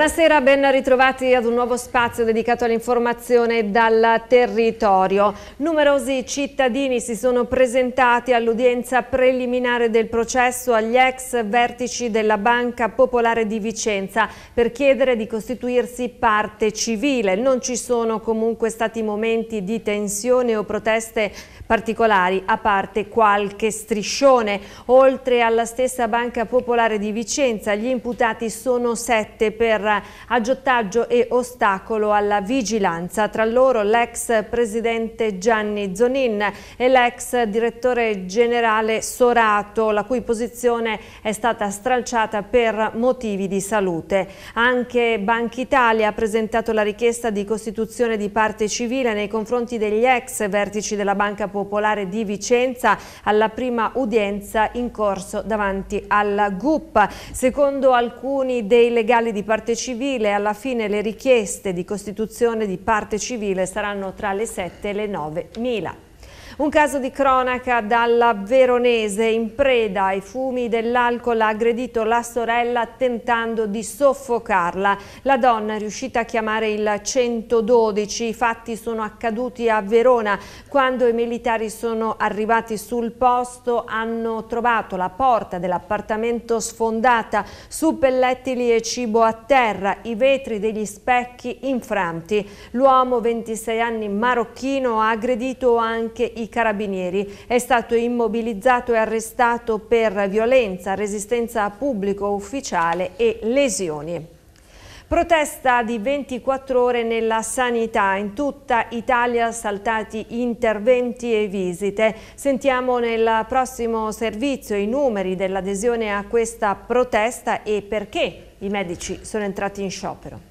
Buonasera, ben ritrovati ad un nuovo spazio dedicato all'informazione dal territorio. Numerosi cittadini si sono presentati all'udienza preliminare del processo agli ex vertici della Banca Popolare di Vicenza per chiedere di costituirsi parte civile. Non ci sono comunque stati momenti di tensione o proteste particolari, a parte qualche striscione. Oltre alla stessa Banca Popolare di Vicenza, gli imputati sono sette per aggiottaggio e ostacolo alla vigilanza. Tra loro l'ex presidente Gianni Zonin e l'ex direttore generale Sorato, la cui posizione è stata stralciata per motivi di salute. Anche Banca Italia ha presentato la richiesta di costituzione di parte civile nei confronti degli ex vertici della Banca Popolare di Vicenza alla prima udienza in corso davanti alla GUP. Secondo alcuni dei legali di parte parte civile. Alla fine le richieste di costituzione di parte civile saranno tra le 7 e le 9 mila. Un caso di cronaca dalla Veronese in preda ai fumi dell'alcol ha aggredito la sorella tentando di soffocarla. La donna è riuscita a chiamare il 112. I fatti sono accaduti a Verona. Quando i militari sono arrivati sul posto hanno trovato la porta dell'appartamento sfondata, su pellettili e cibo a terra, i vetri degli specchi infranti. L'uomo 26 anni marocchino ha aggredito anche i carabinieri. È stato immobilizzato e arrestato per violenza, resistenza a pubblico ufficiale e lesioni. Protesta di 24 ore nella sanità, in tutta Italia saltati interventi e visite. Sentiamo nel prossimo servizio i numeri dell'adesione a questa protesta e perché i medici sono entrati in sciopero.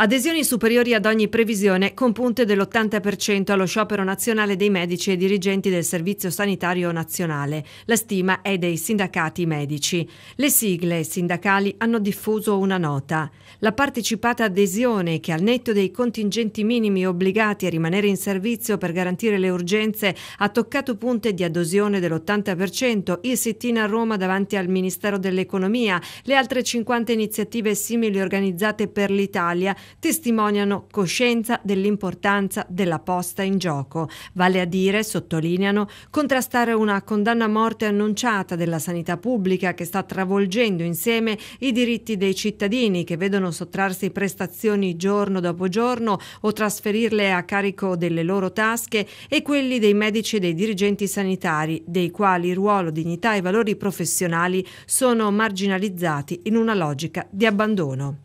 Adesioni superiori ad ogni previsione, con punte dell'80% allo sciopero nazionale dei medici e dirigenti del Servizio Sanitario Nazionale. La stima è dei sindacati medici. Le sigle sindacali hanno diffuso una nota. La partecipata adesione, che al netto dei contingenti minimi obbligati a rimanere in servizio per garantire le urgenze, ha toccato punte di adesione dell'80%, il sit-in a Roma davanti al Ministero dell'Economia, le altre 50 iniziative simili organizzate per l'Italia testimoniano coscienza dell'importanza della posta in gioco, vale a dire, sottolineano, contrastare una condanna a morte annunciata della sanità pubblica che sta travolgendo insieme i diritti dei cittadini che vedono sottrarsi prestazioni giorno dopo giorno o trasferirle a carico delle loro tasche e quelli dei medici e dei dirigenti sanitari, dei quali ruolo, dignità e valori professionali sono marginalizzati in una logica di abbandono.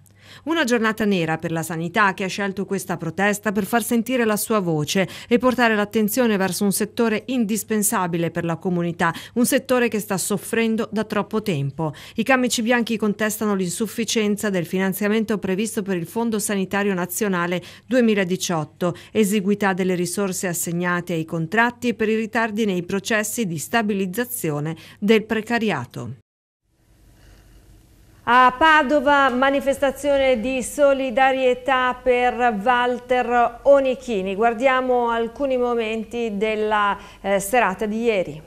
Una giornata nera per la sanità che ha scelto questa protesta per far sentire la sua voce e portare l'attenzione verso un settore indispensabile per la comunità, un settore che sta soffrendo da troppo tempo. I camici bianchi contestano l'insufficienza del finanziamento previsto per il Fondo Sanitario Nazionale 2018, esiguità delle risorse assegnate ai contratti e per i ritardi nei processi di stabilizzazione del precariato. A Padova manifestazione di solidarietà per Walter Onichini. Guardiamo alcuni momenti della eh, serata di ieri.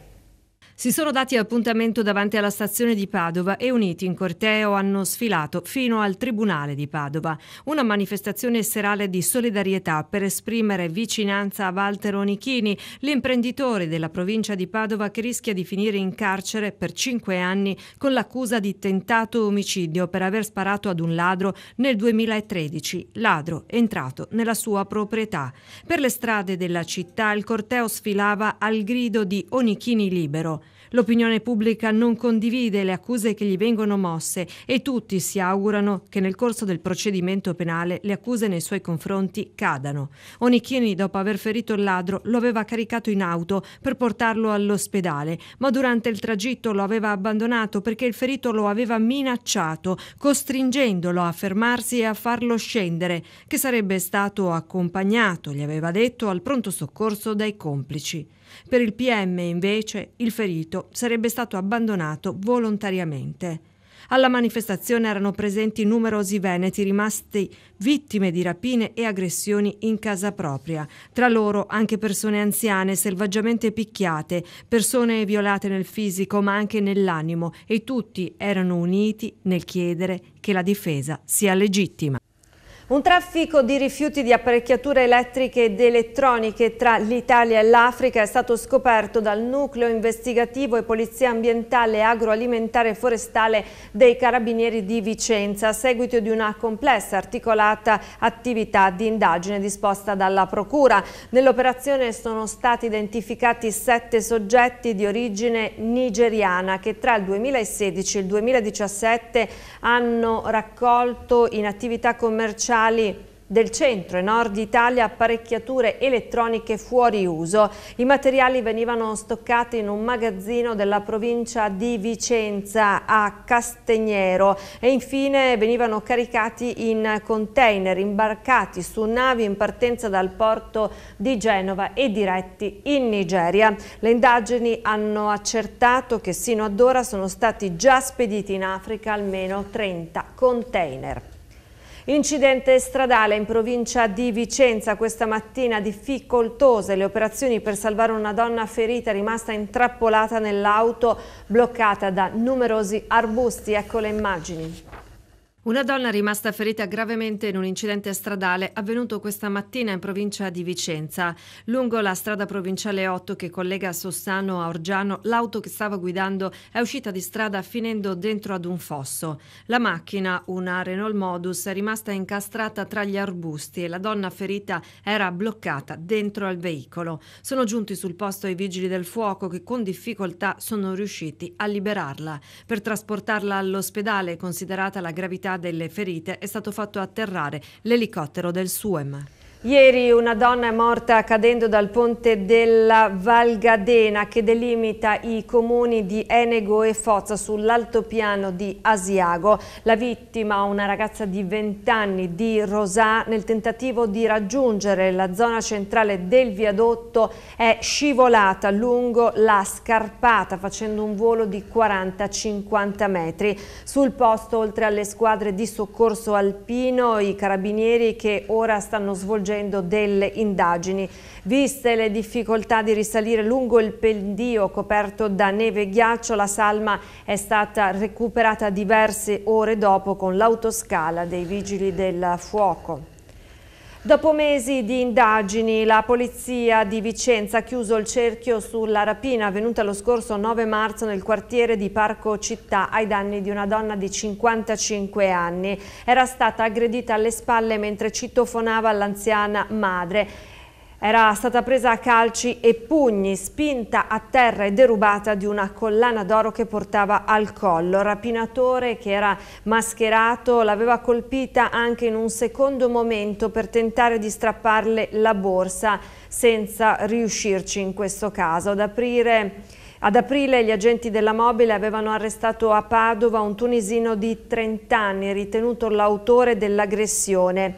Si sono dati appuntamento davanti alla stazione di Padova e uniti in corteo hanno sfilato fino al Tribunale di Padova. Una manifestazione serale di solidarietà per esprimere vicinanza a Walter Onichini, l'imprenditore della provincia di Padova che rischia di finire in carcere per cinque anni con l'accusa di tentato omicidio per aver sparato ad un ladro nel 2013. Ladro entrato nella sua proprietà. Per le strade della città il corteo sfilava al grido di Onichini libero. L'opinione pubblica non condivide le accuse che gli vengono mosse e tutti si augurano che nel corso del procedimento penale le accuse nei suoi confronti cadano. Onichini, dopo aver ferito il ladro, lo aveva caricato in auto per portarlo all'ospedale, ma durante il tragitto lo aveva abbandonato perché il ferito lo aveva minacciato, costringendolo a fermarsi e a farlo scendere, che sarebbe stato accompagnato, gli aveva detto, al pronto soccorso dai complici. Per il PM, invece, il ferito sarebbe stato abbandonato volontariamente. Alla manifestazione erano presenti numerosi veneti rimasti vittime di rapine e aggressioni in casa propria, tra loro anche persone anziane selvaggiamente picchiate, persone violate nel fisico ma anche nell'animo e tutti erano uniti nel chiedere che la difesa sia legittima. Un traffico di rifiuti di apparecchiature elettriche ed elettroniche tra l'Italia e l'Africa è stato scoperto dal nucleo investigativo e polizia ambientale, agroalimentare e forestale dei Carabinieri di Vicenza a seguito di una complessa articolata attività di indagine disposta dalla Procura. Nell'operazione sono stati identificati sette soggetti di origine nigeriana che tra il 2016 e il 2017 hanno raccolto in attività commerciali statali del centro e nord Italia apparecchiature elettroniche fuori uso. I materiali venivano stoccati in un magazzino della provincia di Vicenza a Castegnero e infine venivano caricati in container imbarcati su navi in partenza dal porto di Genova e diretti in Nigeria. Le indagini hanno accertato che sino ad ora sono stati già spediti in Africa almeno 30 container. Incidente stradale in provincia di Vicenza questa mattina, difficoltose le operazioni per salvare una donna ferita rimasta intrappolata nell'auto bloccata da numerosi arbusti. Ecco le immagini. Una donna rimasta ferita gravemente in un incidente stradale avvenuto questa mattina in provincia di Vicenza. Lungo la strada provinciale 8 che collega Sossano a Orgiano, l'auto che stava guidando è uscita di strada finendo dentro ad un fosso. La macchina, una Renault Modus, è rimasta incastrata tra gli arbusti e la donna ferita era bloccata dentro al veicolo. Sono giunti sul posto i vigili del fuoco che con difficoltà sono riusciti a liberarla. Per trasportarla all'ospedale, considerata la gravità delle ferite è stato fatto atterrare l'elicottero del SUEM. Ieri una donna è morta cadendo dal ponte della Valgadena che delimita i comuni di Enego e Fozza sull'altopiano di Asiago. La vittima, una ragazza di 20 anni di Rosà, nel tentativo di raggiungere la zona centrale del viadotto è scivolata lungo la scarpata facendo un volo di 40-50 metri. Sul posto, oltre alle squadre di soccorso alpino, i carabinieri che ora stanno svolgendo svolgendo delle indagini. Viste le difficoltà di risalire lungo il pendio coperto da neve e ghiaccio, la salma è stata recuperata diverse ore dopo con l'autoscala dei vigili del fuoco. Dopo mesi di indagini, la polizia di Vicenza ha chiuso il cerchio sulla rapina avvenuta lo scorso 9 marzo nel quartiere di Parco Città ai danni di una donna di 55 anni. Era stata aggredita alle spalle mentre citofonava l'anziana madre. Era stata presa a calci e pugni, spinta a terra e derubata di una collana d'oro che portava al collo. Il rapinatore, che era mascherato, l'aveva colpita anche in un secondo momento per tentare di strapparle la borsa, senza riuscirci in questo caso. Ad aprire... Ad aprile gli agenti della mobile avevano arrestato a Padova un tunisino di 30 anni ritenuto l'autore dell'aggressione.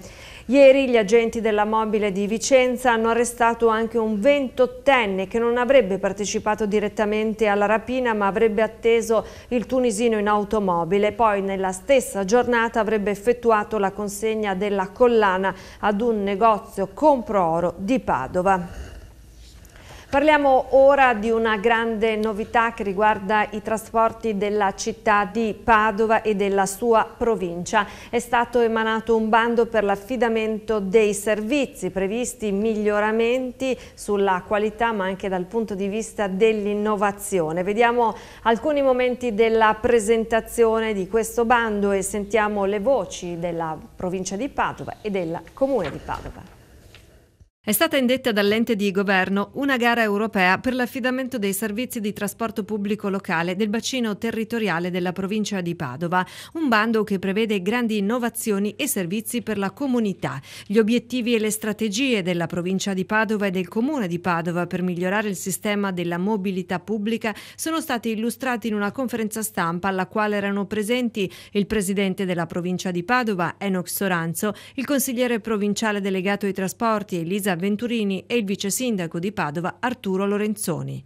Ieri gli agenti della mobile di Vicenza hanno arrestato anche un ventottenne che non avrebbe partecipato direttamente alla rapina ma avrebbe atteso il tunisino in automobile. Poi nella stessa giornata avrebbe effettuato la consegna della collana ad un negozio compro oro di Padova. Parliamo ora di una grande novità che riguarda i trasporti della città di Padova e della sua provincia. È stato emanato un bando per l'affidamento dei servizi, previsti miglioramenti sulla qualità ma anche dal punto di vista dell'innovazione. Vediamo alcuni momenti della presentazione di questo bando e sentiamo le voci della provincia di Padova e della comune di Padova. È stata indetta dall'ente di governo una gara europea per l'affidamento dei servizi di trasporto pubblico locale del bacino territoriale della provincia di Padova, un bando che prevede grandi innovazioni e servizi per la comunità. Gli obiettivi e le strategie della provincia di Padova e del comune di Padova per migliorare il sistema della mobilità pubblica sono stati illustrati in una conferenza stampa alla quale erano presenti il presidente della provincia di Padova, Enox Soranzo, il consigliere provinciale delegato ai trasporti, Elisa Venturini e il vice sindaco di Padova Arturo Lorenzoni.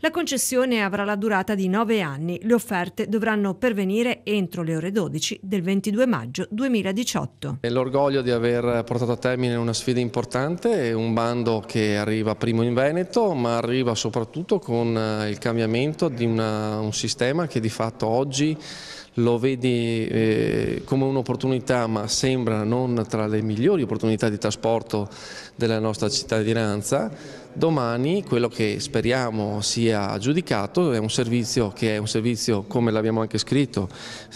La concessione avrà la durata di nove anni. Le offerte dovranno pervenire entro le ore 12 del 22 maggio 2018. È l'orgoglio di aver portato a termine una sfida importante, un bando che arriva primo in Veneto, ma arriva soprattutto con eh, il cambiamento di una, un sistema che di fatto oggi lo vedi eh, come un'opportunità ma sembra non tra le migliori opportunità di trasporto della nostra cittadinanza. Domani quello che speriamo sia giudicato è un servizio che è un servizio, come l'abbiamo anche scritto,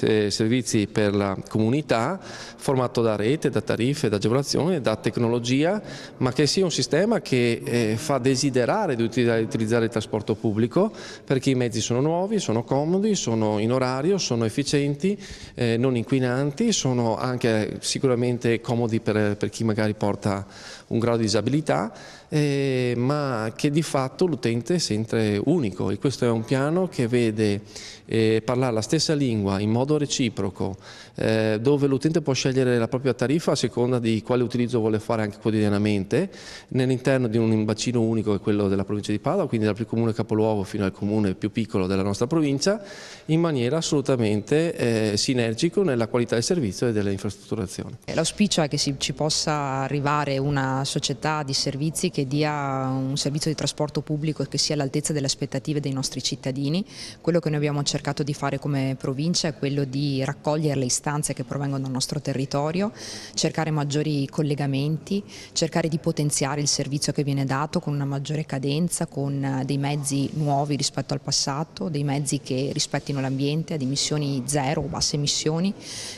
eh, servizi per la comunità, formato da rete, da tariffe, da agevolazioni, da tecnologia, ma che sia un sistema che eh, fa desiderare di utilizzare il trasporto pubblico perché i mezzi sono nuovi, sono comodi, sono in orario, sono efficienti, eh, non inquinanti, sono anche sicuramente comodi per, per chi magari porta un grande grado di disabilità eh, ma che di fatto l'utente è sempre unico e questo è un piano che vede eh, parlare la stessa lingua in modo reciproco, eh, dove l'utente può scegliere la propria tariffa a seconda di quale utilizzo vuole fare anche quotidianamente, nell'interno di un bacino unico che è quello della provincia di Padova, quindi dal più comune capoluogo fino al comune più piccolo della nostra provincia, in maniera assolutamente eh, sinergico nella qualità del servizio e dell'infrastrutturazione. L'auspicio è che si, ci possa arrivare una società di servizi che che dia un servizio di trasporto pubblico che sia all'altezza delle aspettative dei nostri cittadini. Quello che noi abbiamo cercato di fare come provincia è quello di raccogliere le istanze che provengono dal nostro territorio, cercare maggiori collegamenti, cercare di potenziare il servizio che viene dato con una maggiore cadenza, con eh, dei mezzi nuovi rispetto al passato, dei mezzi che rispettino l'ambiente ad emissioni zero o basse emissioni,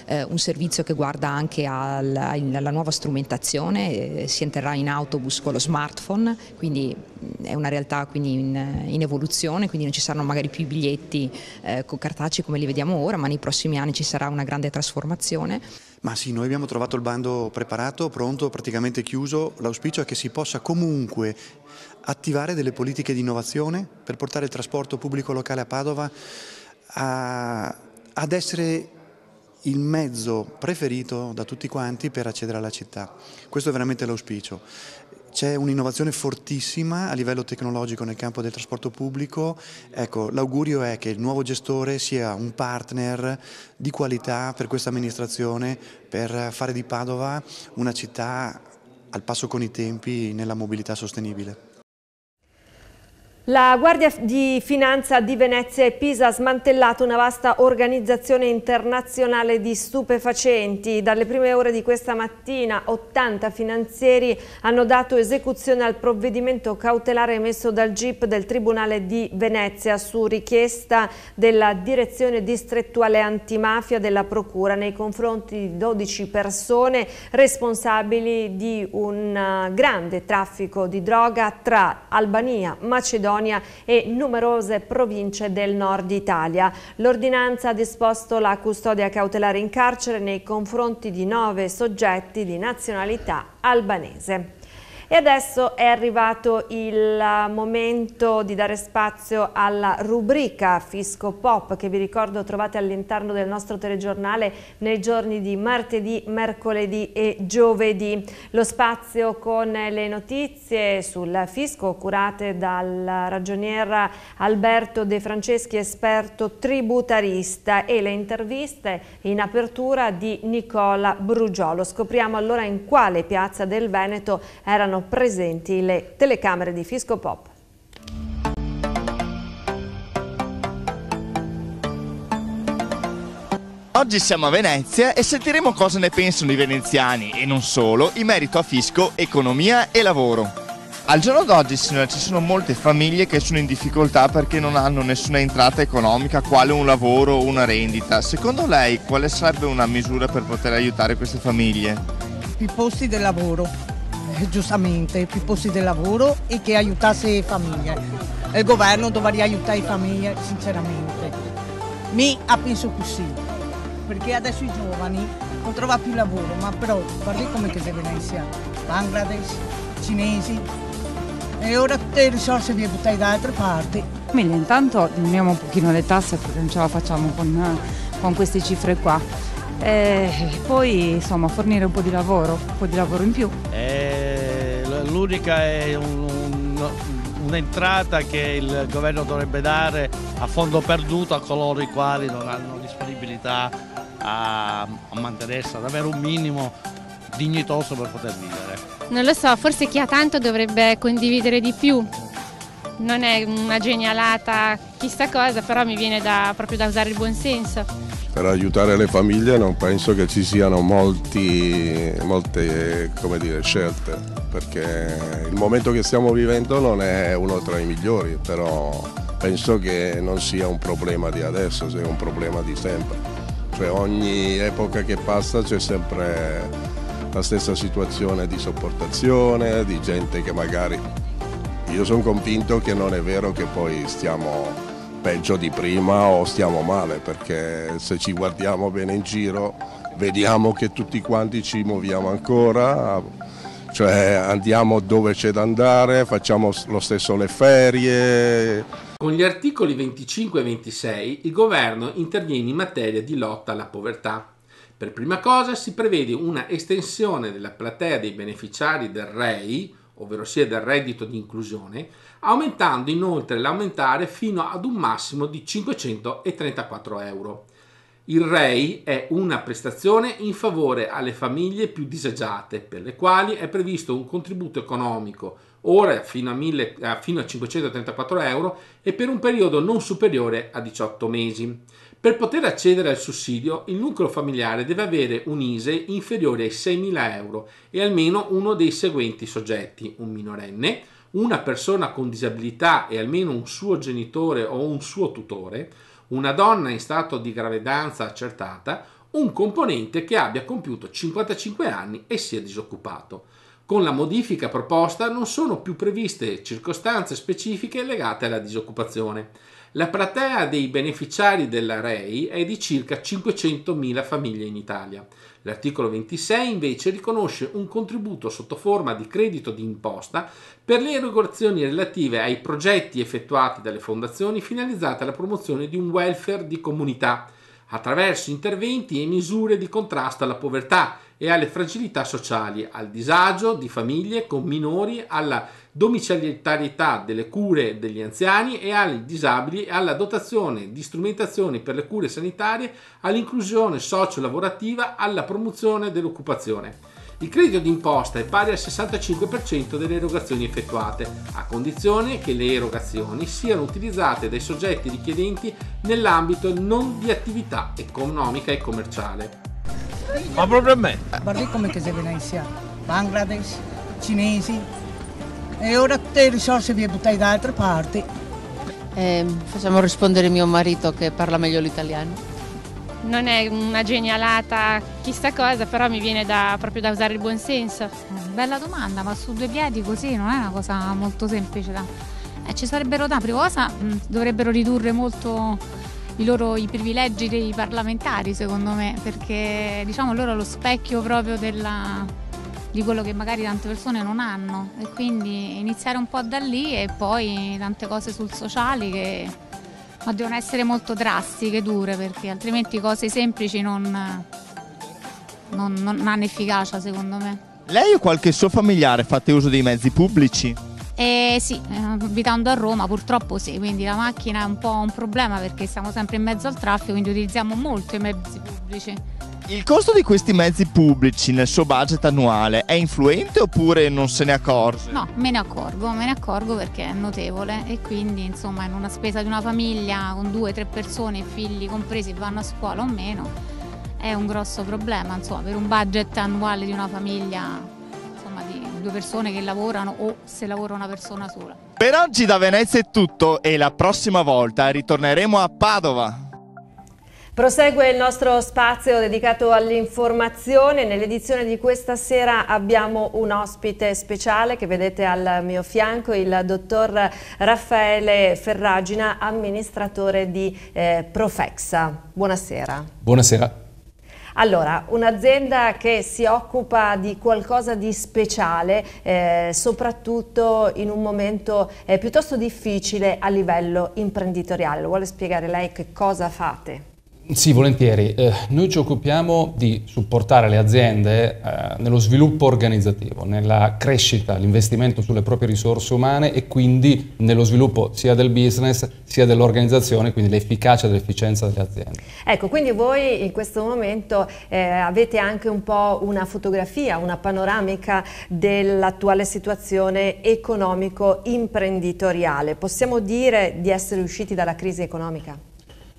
eh, un servizio che guarda anche alla, alla nuova strumentazione, eh, si entrerà in autobus con lo smart smartphone, quindi mm, è una realtà in, in, evoluzione, quindi non ci saranno magari più i biglietti eh, cartacei come li vediamo ora, ma nei prossimi anni ci sarà una grande trasformazione. Ma sì, noi abbiamo trovato il bando preparato, pronto, praticamente chiuso. L'auspicio è che si possa comunque attivare delle politiche di innovazione per portare il trasporto pubblico locale a Padova a, ad essere il mezzo preferito da tutti quanti per accedere alla città. Questo è veramente l'auspicio. C'è un'innovazione fortissima a livello tecnologico nel campo del trasporto pubblico. Ecco, l'augurio è che il nuovo gestore sia un partner di qualità per questa amministrazione per fare di Padova una città al passo con i tempi nella mobilità sostenibile. La Guardia di Finanza di Venezia e Pisa ha smantellato una vasta organizzazione internazionale di stupefacenti. Dalle prime ore di questa mattina 80 finanzieri hanno dato esecuzione al provvedimento cautelare emesso dal GIP del Tribunale di Venezia su richiesta della Direzione Distrettuale Antimafia della Procura nei confronti di 12 persone responsabili di un eh, grande traffico di droga tra Albania, Macedonia Colonia e numerose province del nord Italia. L'ordinanza ha disposto la custodia cautelare in carcere nei confronti di nove soggetti di nazionalità albanese. E adesso è arrivato il eh, momento di dare spazio alla rubrica Fisco Pop che vi ricordo trovate all'interno del nostro telegiornale nei giorni di martedì, mercoledì e giovedì. Lo spazio con le notizie sul fisco curate dal ragioniera Alberto De Franceschi, esperto tributarista e le interviste in apertura di Nicola Brugiolo. Scopriamo allora in quale piazza del Veneto erano erano presenti le telecamere di Fisco Pop. Oggi siamo a Venezia e sentiremo cosa ne pensano i veneziani e non solo in merito a fisco, economia e lavoro. Al giorno d'oggi signora, ci sono molte famiglie che sono in difficoltà perché non hanno nessuna entrata economica, quale un lavoro o una rendita. Secondo lei quale sarebbe una misura per poter aiutare queste famiglie? I posti del lavoro eh, giustamente più posti di lavoro e che aiutasse le famiglie. Il governo dovrebbe aiutare le famiglie sinceramente. Mi ah, penso così, perché adesso i giovani non trovano più lavoro, ma però guardi come che se Venezia, Bangladesh, cinesi, e ora tutte le risorse le buttate da altre parti. Mille, intanto diminuiamo un pochino le tasse perché non ce la facciamo con, con queste cifre qua. E eh, poi insomma fornire un po' di lavoro, un po' di lavoro in più. Eh l'unica è un'entrata un, un che il governo dovrebbe dare a fondo perduto a coloro i quali non hanno disponibilità a, a mantenersi, ad avere un minimo dignitoso per poter vivere. Non lo so, forse chi ha tanto dovrebbe condividere di più. Non è una genialata chissà cosa, però mi viene da, proprio da usare il buon senso per aiutare le famiglie non penso che ci siano molti, molte dire, scelte, perché il momento che stiamo vivendo non è uno tra i migliori, però penso che non sia un problema di adesso, sia un problema di sempre. Cioè ogni epoca che passa c'è sempre la stessa situazione di sopportazione, di gente che magari... Io sono convinto che non è vero che poi stiamo peggio di prima o stiamo male perché se ci guardiamo bene in giro vediamo che tutti quanti ci muoviamo ancora, cioè andiamo dove c'è da andare, facciamo lo stesso le ferie. Con gli articoli 25 e 26 il governo interviene in materia di lotta alla povertà. Per prima cosa si prevede una estensione della platea dei beneficiari del REI, ovvero sia del reddito di inclusione, aumentando inoltre l'aumentare fino ad un massimo di 534 euro. Il REI è una prestazione in favore alle famiglie più disagiate, per le quali è previsto un contributo economico, ora fino a, 1000, eh, fino a 534 euro, e per un periodo non superiore a 18 mesi. Per poter accedere al sussidio, il nucleo familiare deve avere un ISE inferiore ai 6.000 euro e almeno uno dei seguenti soggetti, un minorenne, una persona con disabilità e almeno un suo genitore o un suo tutore, una donna in stato di gravidanza accertata, un componente che abbia compiuto 55 anni e sia disoccupato. Con la modifica proposta non sono più previste circostanze specifiche legate alla disoccupazione. La platea dei beneficiari della REI è di circa 500.000 famiglie in Italia. L'articolo 26 invece riconosce un contributo sotto forma di credito di imposta per le erogazioni relative ai progetti effettuati dalle fondazioni finalizzate alla promozione di un welfare di comunità attraverso interventi e misure di contrasto alla povertà e alle fragilità sociali, al disagio di famiglie con minori, alla domiciliarietà delle cure degli anziani e ai disabili e alla dotazione di strumentazioni per le cure sanitarie, all'inclusione socio-lavorativa, alla promozione dell'occupazione. Il credito d'imposta è pari al 65% delle erogazioni effettuate, a condizione che le erogazioni siano utilizzate dai soggetti richiedenti nell'ambito non di attività economica e commerciale. Ma proprio a me? Guardi come che sei veneziano, Bangladesh, cinesi. E ora te risorse vi buttai da altre parti. Eh, facciamo rispondere mio marito che parla meglio l'italiano. Non è una genialata chissà cosa, però mi viene da, proprio da usare il buon senso. Bella domanda, ma su due piedi così non è una cosa molto semplice Eh, ci sarebbero da prima cosa, dovrebbero ridurre molto i loro i privilegi dei parlamentari, secondo me, perché diciamo loro lo specchio proprio della, di quello che magari tante persone non hanno e quindi iniziare un po' da lì e poi tante cose sul sociale che ma devono essere molto drastiche, dure, perché altrimenti cose semplici non, non, non hanno efficacia secondo me. Lei o qualche suo familiare fate uso dei mezzi pubblici? Eh, sì, eh, abitando a Roma purtroppo sì, quindi la macchina è un po' un problema perché siamo sempre in mezzo al traffico, quindi utilizziamo molto i mezzi pubblici. Il costo di questi mezzi pubblici nel suo budget annuale è influente oppure non se ne accorge? No, me ne accorgo, me ne accorgo perché è notevole e quindi insomma in una spesa di una famiglia con due o tre persone, figli compresi, vanno a scuola o meno, è un grosso problema, insomma per un budget annuale di una famiglia due persone che lavorano o se lavora una persona sola. Per oggi da Venezia è tutto e la prossima volta ritorneremo a Padova. Prosegue il nostro spazio dedicato all'informazione. Nell'edizione di questa sera abbiamo un ospite speciale che vedete al mio fianco, il dottor Raffaele Ferragina, amministratore di eh, Profexa. Buonasera. Buonasera. Allora, un'azienda che si occupa di qualcosa di speciale, eh, soprattutto in un momento eh, piuttosto difficile a livello imprenditoriale. Vuole spiegare lei che cosa fate? Sì, volentieri. Eh, noi ci occupiamo di supportare le aziende eh, nello sviluppo organizzativo, nella crescita, l'investimento sulle proprie risorse umane e quindi nello sviluppo sia del business sia dell'organizzazione, quindi l'efficacia e l'efficienza delle aziende. Ecco, quindi voi in questo momento eh, avete anche un po' una fotografia, una panoramica dell'attuale situazione economico-imprenditoriale. Possiamo dire di essere usciti dalla crisi economica?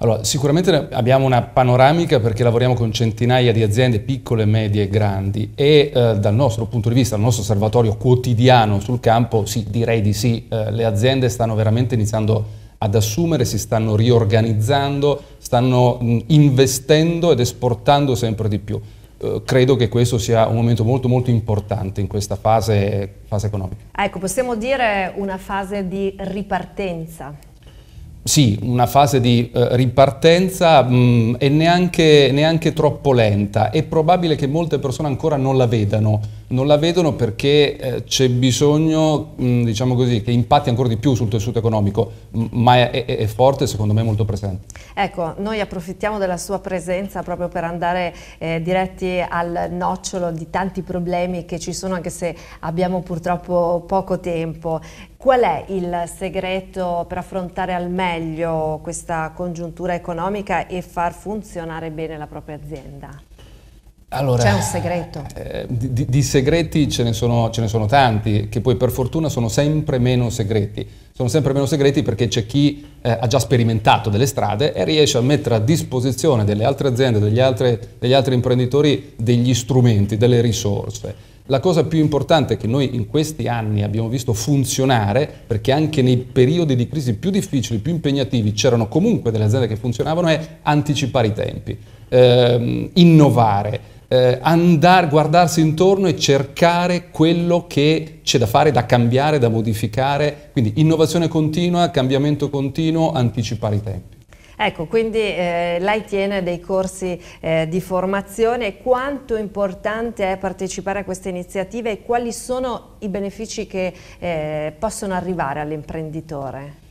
Allora, sicuramente abbiamo una panoramica perché lavoriamo con centinaia di aziende piccole, medie e grandi e eh, dal nostro punto di vista, dal nostro osservatorio quotidiano sul campo, sì, direi di sì, eh, le aziende stanno veramente iniziando ad assumere, si stanno riorganizzando, stanno mm, investendo ed esportando sempre di più. Eh, credo che questo sia un momento molto molto importante in questa fase, fase economica. Ecco, possiamo dire una fase di ripartenza sì, una fase di eh, ripartenza mh, mm, e neanche, neanche troppo lenta. È probabile che molte persone ancora non la vedano non la vedono perché eh, c'è bisogno, mh, mm, diciamo così, che impatti ancora di più sul tessuto economico, mh, ma è, è, è forte e secondo me molto presente. Ecco, noi approfittiamo della sua presenza proprio per andare eh, diretti al nocciolo di tanti problemi che ci sono, anche se abbiamo purtroppo poco tempo. Qual è il segreto per affrontare al meglio questa congiuntura economica e far funzionare bene la propria azienda? Allora, C'è un segreto? Eh, di, di, segreti ce ne, sono, ce ne, sono, tanti, che poi per fortuna sono sempre meno segreti. Sono sempre meno segreti perché c'è chi eh, ha già sperimentato delle strade e riesce a mettere a disposizione delle altre aziende, degli altri, degli altri imprenditori, degli strumenti, delle risorse. La cosa più importante che noi in questi anni abbiamo visto funzionare, perché anche nei periodi di crisi più difficili, più impegnativi, c'erano comunque delle aziende che funzionavano, è anticipare i tempi, ehm, innovare eh, andare, guardarsi intorno e cercare quello che c'è da fare, da cambiare, da modificare. Quindi innovazione continua, cambiamento continuo, anticipare i tempi. Ecco, quindi eh, lei tiene dei corsi eh, di formazione, quanto importante è partecipare a queste iniziative e quali sono i benefici che eh, possono arrivare all'imprenditore?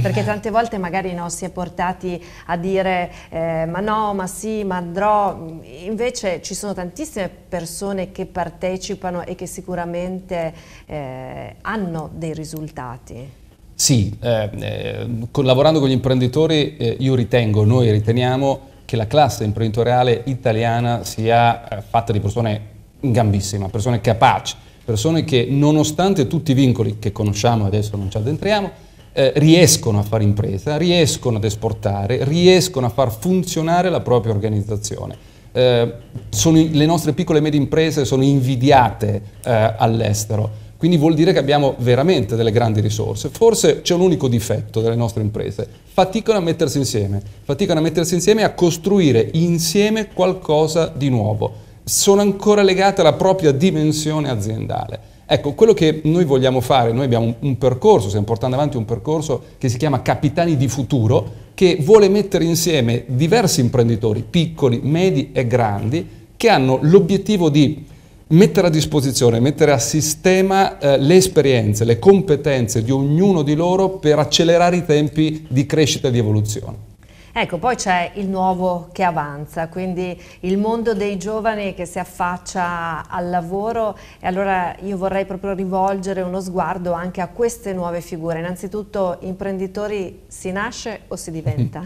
Perché tante volte magari no, si è portati a dire eh, ma no, ma sì, ma andrò. Invece ci sono tantissime persone che partecipano e che sicuramente eh, hanno dei risultati. Sì, eh, eh collaborando con gli imprenditori eh, io ritengo, noi riteniamo che la classe imprenditoriale italiana sia eh, fatta di persone in gambissima, persone capaci, persone che nonostante tutti i vincoli che conosciamo adesso non ci addentriamo, eh, riescono a fare impresa, riescono ad esportare, riescono a far funzionare la propria organizzazione. Eh, sono, le nostre piccole e medie imprese sono invidiate eh, all'estero, quindi vuol dire che abbiamo veramente delle grandi risorse. Forse c'è un unico difetto delle nostre imprese, faticano a mettersi insieme, faticano a mettersi insieme e a costruire insieme qualcosa di nuovo. Sono ancora legate alla propria dimensione aziendale. Ecco, quello che noi vogliamo fare, noi abbiamo un, percorso, stiamo portando avanti un percorso che si chiama Capitani di Futuro, che vuole mettere insieme diversi imprenditori, piccoli, medi e grandi, che hanno l'obiettivo di mettere a disposizione, mettere a sistema eh, le esperienze, le competenze di ognuno di loro per accelerare i tempi di crescita e di evoluzione. Ecco, poi c'è il nuovo che avanza, quindi il mondo dei giovani che si affaccia al lavoro e allora io vorrei proprio rivolgere uno sguardo anche a queste nuove figure. Innanzitutto imprenditori si nasce o si diventa?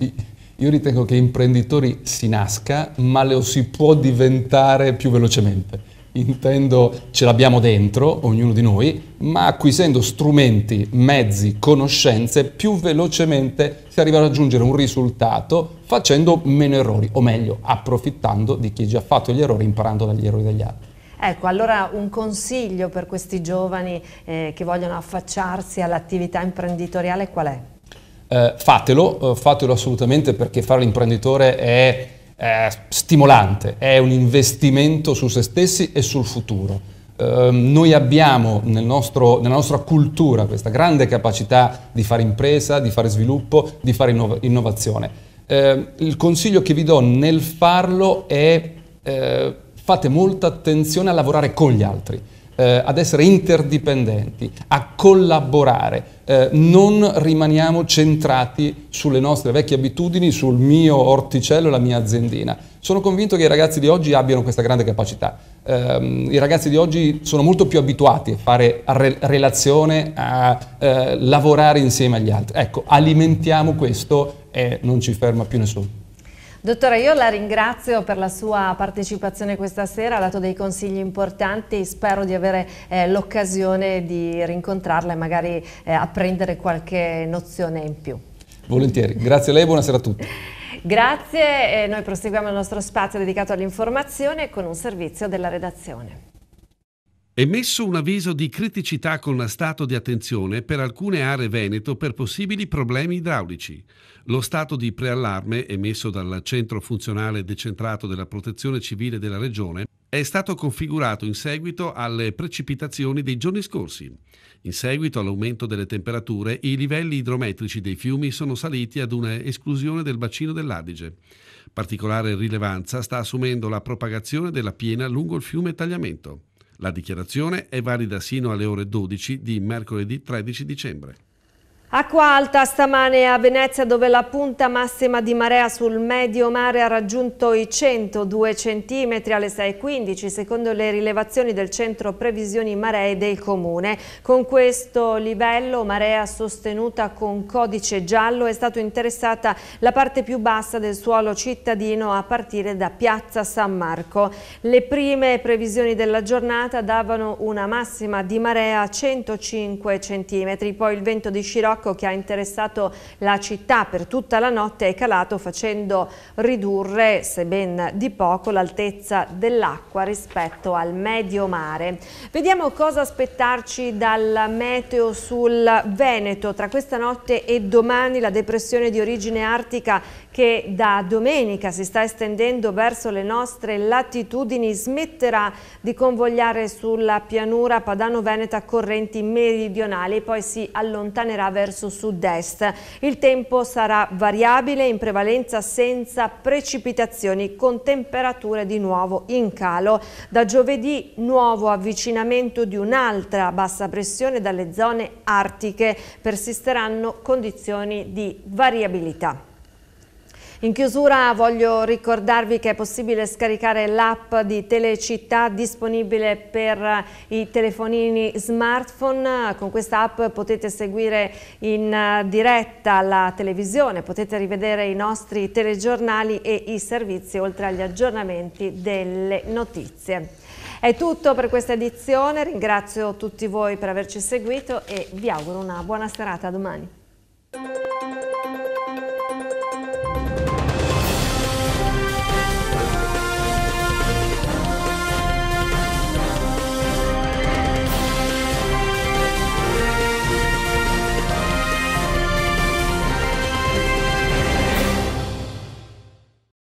Io ritengo che imprenditori si nasca, ma lo si può diventare più velocemente intendo ce l'abbiamo dentro, ognuno di noi, ma acquisendo strumenti, mezzi, conoscenze, più velocemente si arriva a raggiungere un risultato facendo meno errori, o meglio, approfittando di chi ha già fatto gli errori, imparando dagli errori degli altri. Ecco, allora un consiglio per questi giovani eh, che vogliono affacciarsi all'attività imprenditoriale qual è? Eh, fatelo, eh, fatelo assolutamente perché fare l'imprenditore è è stimolante, è un investimento su se stessi e sul futuro. Ehm, noi abbiamo nel nostro, nella nostra cultura questa grande capacità di fare impresa, di fare sviluppo, di fare innova- innovazione. Eh, il consiglio che vi do nel farlo è eh, fate molta attenzione a lavorare con gli altri eh, ad essere interdipendenti, a collaborare. Eh, non rimaniamo centrati sulle nostre vecchie abitudini, sul mio orticello e la mia aziendina. Sono convinto che i ragazzi di oggi abbiano questa grande capacità. Eh, I ragazzi di oggi sono molto più abituati a fare re- relazione, a eh, lavorare insieme agli altri. Ecco, alimentiamo questo e non ci ferma più nessuno. Dottore, io la ringrazio per la sua partecipazione questa sera, ha dato dei consigli importanti, spero di avere eh, l'occasione di rincontrarla e magari eh, apprendere qualche nozione in più. Volentieri, grazie a lei, e buonasera a tutti. Grazie, noi proseguiamo il nostro spazio dedicato all'informazione con un servizio della redazione. Emesso un avviso di criticità con stato di attenzione per alcune aree veneto per possibili problemi idraulici. Lo stato di preallarme emesso dal Centro Funzionale Decentrato della Protezione Civile della Regione è stato configurato in seguito alle precipitazioni dei giorni scorsi. In seguito all'aumento delle temperature, i livelli idrometrici dei fiumi sono saliti ad una esclusione del bacino dell'Adige. Particolare rilevanza sta assumendo la propagazione della piena lungo il fiume Tagliamento. La dichiarazione è valida sino alle ore 12 di mercoledì 13 dicembre. Acqua alta stamane a Venezia dove la punta massima di marea sul medio mare ha raggiunto i 102 cm alle 6.15 secondo le rilevazioni del centro previsioni maree del comune. Con questo livello marea sostenuta con codice giallo è stata interessata la parte più bassa del suolo cittadino a partire da piazza San Marco. Le prime previsioni della giornata davano una massima di marea a 105 cm, poi il vento di Scirocco acqua che ha interessato la città per tutta la notte è calato facendo ridurre, se ben di poco, l'altezza dell'acqua rispetto al medio mare. Vediamo cosa aspettarci dal meteo sul Veneto. Tra questa notte e domani la depressione di origine artica che da domenica si sta estendendo verso le nostre latitudini smetterà di convogliare sulla pianura padano-veneta correnti meridionali e poi si allontanerà verso sud-est. Il tempo sarà variabile, in prevalenza senza precipitazioni, con temperature di nuovo in calo. Da giovedì nuovo avvicinamento di un'altra bassa pressione dalle zone artiche. Persisteranno condizioni di variabilità. In chiusura voglio ricordarvi che è possibile scaricare l'app di Telecittà disponibile per i telefonini smartphone. Con questa app potete seguire in diretta la televisione, potete rivedere i nostri telegiornali e i servizi oltre agli aggiornamenti delle notizie. È tutto per questa edizione, ringrazio tutti voi per averci seguito e vi auguro una buona serata domani.